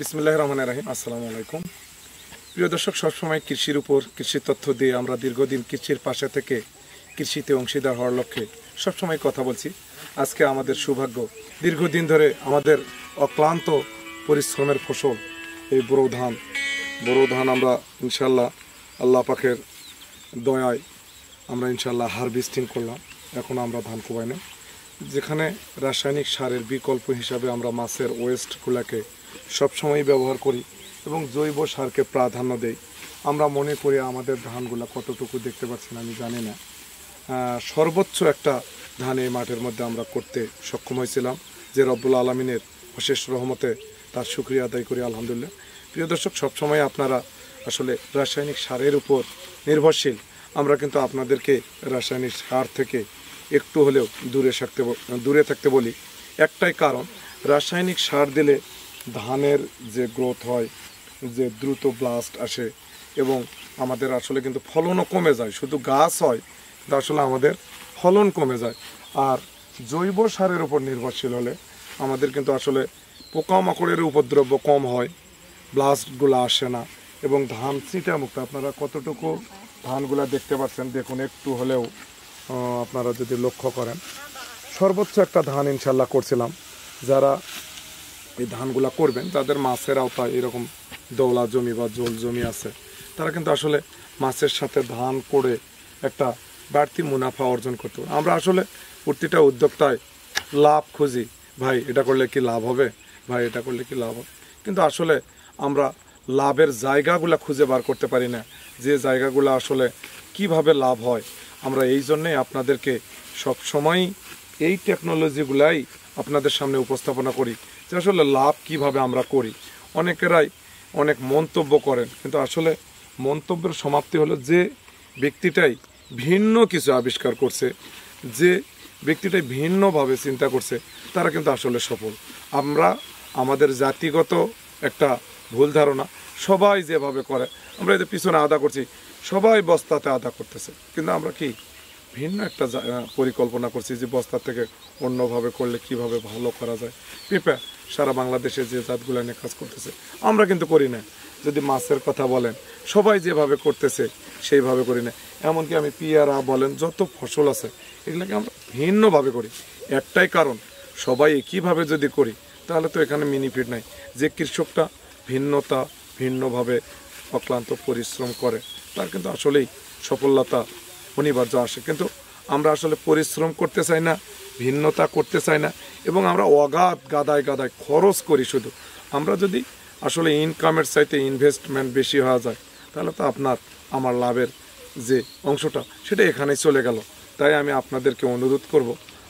বিসমুল্লাহ রহমান রাহিম আসসালামু আলাইকুম প্রিয় দর্শক সবসময় কৃষির উপর কৃষির তথ্য দিয়ে আমরা দীর্ঘদিন কৃষির পাশে থেকে কৃষিতে অংশীদার হওয়ার লক্ষ্যে সবসময় কথা বলছি আজকে আমাদের সৌভাগ্য দীর্ঘদিন ধরে আমাদের অক্লান্ত পরিশ্রমের ফসল এই বোরো ধান বোরো ধান আমরা ইনশাল্লাহ আল্লাহ পাখের দয়ায় আমরা ইনশাল্লাহ হারভেস্টিং করলাম এখন আমরা ধান কোবাই না যেখানে রাসায়নিক সারের বিকল্প হিসাবে আমরা মাছের ওয়েস্টগুলোকে সবসময় ব্যবহার করি এবং জৈব সারকে প্রাধান্য দেই আমরা মনে করি আমাদের ধানগুলো কতটুকু দেখতে পাচ্ছেন আমি জানি না সর্বোচ্চ একটা ধান এই মাঠের মধ্যে আমরা করতে সক্ষম হয়েছিলাম যে রব্বুল আলমিনের অশেষ রহমতে তার সুক্রিয়া আদায় করি আলহামদুলিল্লাহ প্রিয় দর্শক সবসময় আপনারা আসলে রাসায়নিক সারের উপর নির্ভরশীল আমরা কিন্তু আপনাদেরকে রাসায়নিক সার থেকে একটু হলেও দূরে থাকতে দূরে থাকতে বলি একটাই কারণ রাসায়নিক সার দিলে ধানের যে গ্রোথ হয় যে দ্রুত ব্লাস্ট আসে এবং আমাদের আসলে কিন্তু ফলনও কমে যায় শুধু গাছ হয় কিন্তু আসলে আমাদের ফলন কমে যায় আর জৈব সারের উপর নির্ভরশীল হলে আমাদের কিন্তু আসলে পোকামাকড়ের উপদ্রব্য কম হয় ব্লাস্টগুলো আসে না এবং ধান মুক্ত আপনারা কতটুকু ধানগুলো দেখতে পাচ্ছেন দেখুন একটু হলেও আপনারা যদি লক্ষ্য করেন সর্বোচ্চ একটা ধান ইনশাল্লাহ করছিলাম যারা এই ধানগুলা করবেন তাদের মাছের আওতায় এরকম দৌলা জমি বা জল জমি আছে তারা কিন্তু আসলে মাছের সাথে ধান করে একটা বাড়তি মুনাফা অর্জন করতে পারে আমরা আসলে প্রতিটা উদ্যোক্তায় লাভ খুঁজি ভাই এটা করলে কি লাভ হবে ভাই এটা করলে কি লাভ হবে কিন্তু আসলে আমরা লাভের জায়গাগুলো খুঁজে বার করতে পারি না যে জায়গাগুলো আসলে কিভাবে লাভ হয় আমরা এই জন্যে আপনাদেরকে সবসময়ই এই টেকনোলজিগুলাই আপনাদের সামনে উপস্থাপনা করি যে আসলে লাভ কিভাবে আমরা করি অনেকেরাই অনেক মন্তব্য করেন কিন্তু আসলে মন্তব্যের সমাপ্তি হলো যে ব্যক্তিটাই ভিন্ন কিছু আবিষ্কার করছে যে ব্যক্তিটাই ভিন্নভাবে চিন্তা করছে তারা কিন্তু আসলে সফল আমরা আমাদের জাতিগত একটা ভুল ধারণা সবাই যেভাবে করে আমরা এদের পিছনে আদা করছি সবাই বস্তাতে আদা করতেছে কিন্তু আমরা কি ভিন্ন একটা পরিকল্পনা করছি যে বস্তা থেকে অন্যভাবে করলে কিভাবে ভালো করা যায় পেঁপে সারা বাংলাদেশে যে জাতগুলো নিয়ে কাজ করতেছে আমরা কিন্তু করি না যদি মাছের কথা বলেন সবাই যেভাবে করতেছে সেইভাবে করি না এমনকি আমি পিয়ারা বলেন যত ফসল আছে এগুলোকে আমরা ভিন্নভাবে করি একটাই কারণ সবাই কিভাবে যদি করি তাহলে তো এখানে মিনিফিট নাই যে কৃষকটা ভিন্নতা ভিন্নভাবে অক্লান্ত পরিশ্রম করে তার কিন্তু আসলেই সফলতা অনিবার্য আসে কিন্তু আমরা আসলে পরিশ্রম করতে চাই না ভিন্নতা করতে চাই না এবং আমরা অগাধ গাদায় গাদায় খরচ করি শুধু আমরা যদি আসলে ইনকামের চাইতে ইনভেস্টমেন্ট বেশি হওয়া যায় তাহলে তো আপনার আমার লাভের যে অংশটা সেটা এখানেই চলে গেল তাই আমি আপনাদেরকে অনুরোধ করব।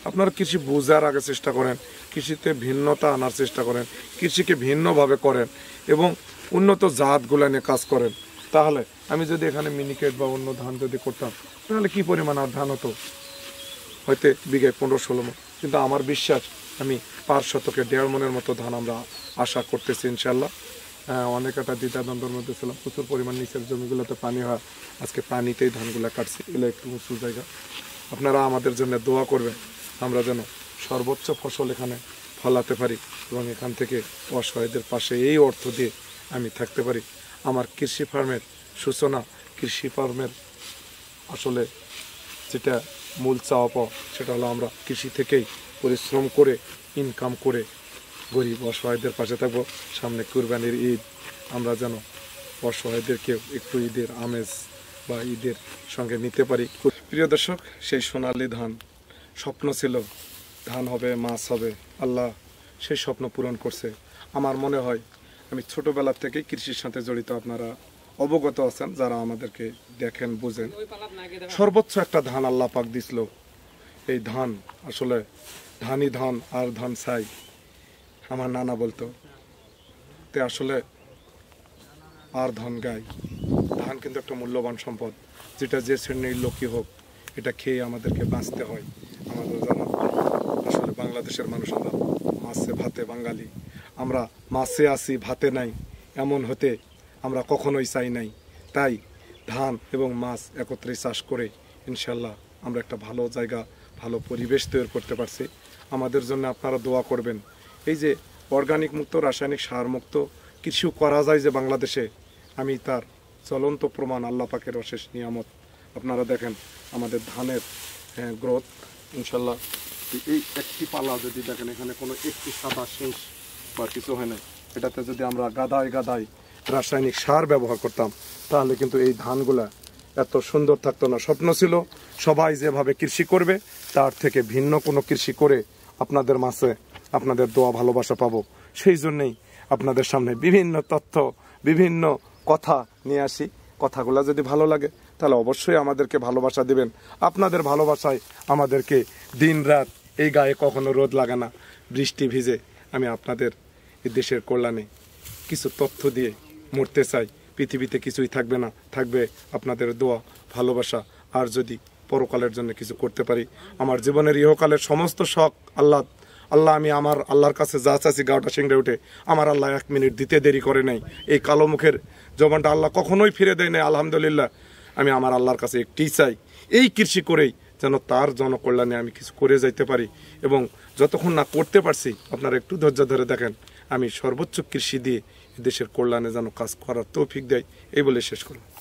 আপনারা কৃষি বোঝার আগে চেষ্টা করেন কৃষিতে ভিন্নতা আনার চেষ্টা করেন কৃষিকে ভিন্নভাবে করেন এবং উন্নত জাতগুলো নিয়ে কাজ করেন তাহলে আমি যদি এখানে মিনিকেট বা অন্য ধান যদি করতাম তাহলে কি পরিমাণ আর ধান হতো হয়তো বিঘে পনেরো ষোলো মন কিন্তু আমার বিশ্বাস আমি পাঁচ শতকে দেড় মনের মতো ধান আমরা আশা করতেছি ইনশাল্লাহ হ্যাঁ, অনেক একটা দ্বিতাদ্বন্দ্বের মধ্যে ছিলাম প্রচুর পরিমাণ নিচের জমিগুলোতে পানি হয় আজকে পানিতেই ধানগুলো কাটছে এগুলো একটু উঁচু জায়গা আপনারা আমাদের জন্য দোয়া করবেন আমরা যেন সর্বোচ্চ ফসল এখানে ফলাতে পারি এবং এখান থেকে অসহায়দের পাশে এই অর্থ দিয়ে আমি থাকতে পারি আমার কৃষি ফার্মের সূচনা কৃষি ফার্মের আসলে যেটা মূল চাওয়া পাওয়া সেটা হলো আমরা কৃষি থেকেই পরিশ্রম করে ইনকাম করে গরিব অসহায়দের পাশে থাকবো সামনে কুরবানির ঈদ আমরা যেন অসহায়দেরকেও একটু ঈদের আমেজ বা ঈদের সঙ্গে নিতে পারি প্রিয় দর্শক সেই সোনালি ধান স্বপ্ন ছিল ধান হবে মাছ হবে আল্লাহ সেই স্বপ্ন পূরণ করছে আমার মনে হয় আমি ছোটোবেলা থেকে কৃষির সাথে জড়িত আপনারা অবগত আছেন যারা আমাদেরকে দেখেন বুঝেন সর্বোচ্চ একটা ধান আল্লাহ পাক দিছিল এই ধান আসলে ধানই ধান আর ধান সাই আমার নানা বলতো তে আসলে আর ধান গাই ধান কিন্তু একটা মূল্যবান সম্পদ যেটা যে শ্রেণীর লোকই হোক এটা খেয়ে আমাদেরকে বাঁচতে হয় আমাদের জানা আসলে বাংলাদেশের মানুষ আমরা মাছে ভাতে বাঙালি আমরা মাছে আসি ভাতে নাই এমন হতে আমরা কখনোই চাই নাই তাই ধান এবং মাছ একত্রে চাষ করে ইনশাল্লাহ আমরা একটা ভালো জায়গা ভালো পরিবেশ তৈরি করতে পারছি আমাদের জন্য আপনারা দোয়া করবেন এই যে অর্গানিক মুক্ত রাসায়নিক সার মুক্ত কিছু করা যায় যে বাংলাদেশে আমি তার চলন্ত প্রমাণ আল্লাহ পাকের অশেষ নিয়ামত আপনারা দেখেন আমাদের ধানের গ্রোথ হ্যাঁ, ইনশাল্লাহ এই একটি পালা যদি দেখেন এখানে কোনো একটি সাদা শেষ বা কিছু হয় না এটাতে যদি আমরা গাদায় গাদায় রাসায়নিক সার ব্যবহার করতাম তাহলে কিন্তু এই ধানগুলা এত সুন্দর থাকতো না স্বপ্ন ছিল সবাই যেভাবে কৃষি করবে তার থেকে ভিন্ন কোনো কৃষি করে আপনাদের মাঝে আপনাদের দোয়া ভালোবাসা পাবো সেই জন্যেই আপনাদের সামনে বিভিন্ন তথ্য বিভিন্ন কথা নিয়ে আসি কথাগুলো যদি ভালো লাগে তাহলে অবশ্যই আমাদেরকে ভালোবাসা দিবেন আপনাদের ভালোবাসায় আমাদেরকে দিন রাত এই গায়ে কখনো রোদ লাগে না বৃষ্টি ভিজে আমি আপনাদের দেশের কল্যাণে কিছু তথ্য দিয়ে মরতে চাই পৃথিবীতে কিছুই থাকবে না থাকবে আপনাদের দোয়া ভালোবাসা আর যদি পরকালের জন্য কিছু করতে পারি আমার জীবনের ইহকালের সমস্ত শখ আল্লাহ আল্লাহ আমি আমার আল্লাহর কাছে যা চাচ্ছি গাওটা সিংড়ে উঠে আমার আল্লাহ এক মিনিট দিতে দেরি করে নাই এই কালো মুখের জবানটা আল্লাহ কখনোই ফিরে দেয় নাই আলহামদুলিল্লাহ আমি আমার আল্লাহর কাছে একটি চাই এই কৃষি করেই যেন তার জনকল্যাণে আমি কিছু করে যাইতে পারি এবং যতক্ষণ না করতে পারছি আপনারা একটু ধৈর্য ধরে দেখেন আমি সর্বোচ্চ কৃষি দিয়ে দেশের কল্যাণে যেন কাজ করার তৌফিক দেয় এই বলে শেষ করলাম